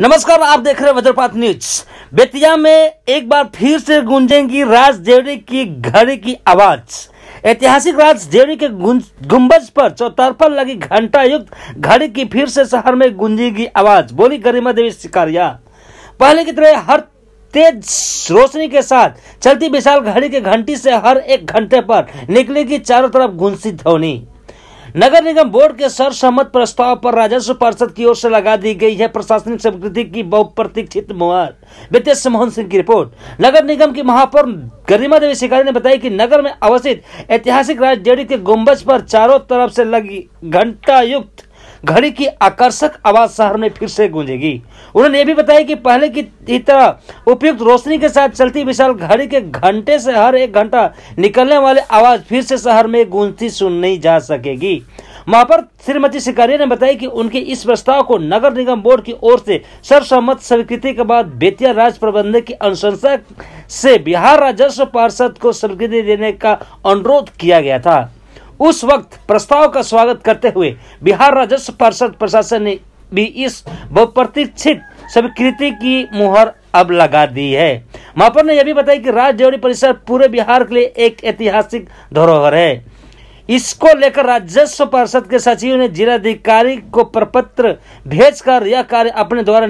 नमस्कार आप देख रहे हैं वज्रपात न्यूज बेतिया में एक बार फिर से गूंजेंगी राज देवरी की घड़ी की आवाज ऐतिहासिक राज देवरी के गुंबज पर चौतरफा लगी घंटा युक्त घड़ी की फिर से शहर में गूंजेगी आवाज बोली गरिमा देवी शिकारिया पहले की तरह हर तेज रोशनी के साथ चलती विशाल घड़ी के घंटी से हर एक घंटे पर निकलेगी चारों तरफ गुंसी ध्वनि नगर निगम बोर्ड के सर्वसम्मत प्रस्ताव पर राजस्व पार्षद की ओर से लगा दी गई है प्रशासनिक स्वीकृति की बहुप्रतीक्षित मुहर वित्त मोहन सिंह की रिपोर्ट नगर निगम की महापौर गरिमा देवी शिकारी ने बताया कि नगर में अवस्थित ऐतिहासिक राजदेड़ी के गुम्बज पर चारों तरफ से लगी घंटा युक्त घड़ी की आकर्षक आवाज शहर में फिर से गूंजेगी उन्होंने ये भी बताया कि पहले की तरह उपयुक्त रोशनी के साथ चलती विशाल घड़ी के घंटे से हर एक घंटा निकलने वाली आवाज फिर से शहर में गूंजती सुननी जा सकेगी महापर श्रीमती शिकारिया ने बताया कि उनके इस प्रस्ताव को नगर निगम बोर्ड की ओर से सर्वसम्मत स्वीकृति के बाद बेतिया राज प्रबंधक की अनुशंसा से बिहार राजस्व पार्षद को स्वीकृति देने का अनुरोध किया गया था उस वक्त प्रस्ताव का स्वागत करते हुए बिहार राजस्व परिषद प्रशासन ने भी इस बहुप्रतीक्षित स्वीकृति की मुहर अब लगा दी है महापौर ने यह भी बताया कि राज्य परिसर पूरे बिहार के लिए एक ऐतिहासिक धरोहर है इसको लेकर राजस्व परिषद के सचिव ने जिलाधिकारी को प्रपत्र भेजकर यह कार्य अपने द्वारा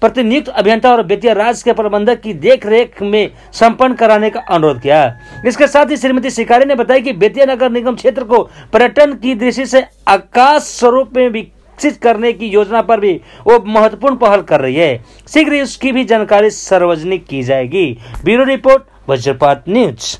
प्रतिनियुक्त अभियंता और वित्तीय राज्य के प्रबंधक की देखरेख में संपन्न कराने का अनुरोध किया इसके साथ ही श्रीमती शिकारी ने बताया कि बेतिया नगर निगम क्षेत्र को पर्यटन की दृष्टि से आकाश स्वरूप में विकसित करने की योजना पर भी वो महत्वपूर्ण पहल कर रही है शीघ्र ही उसकी भी जानकारी सार्वजनिक की जाएगी ब्यूरो रिपोर्ट वज्रपात न्यूज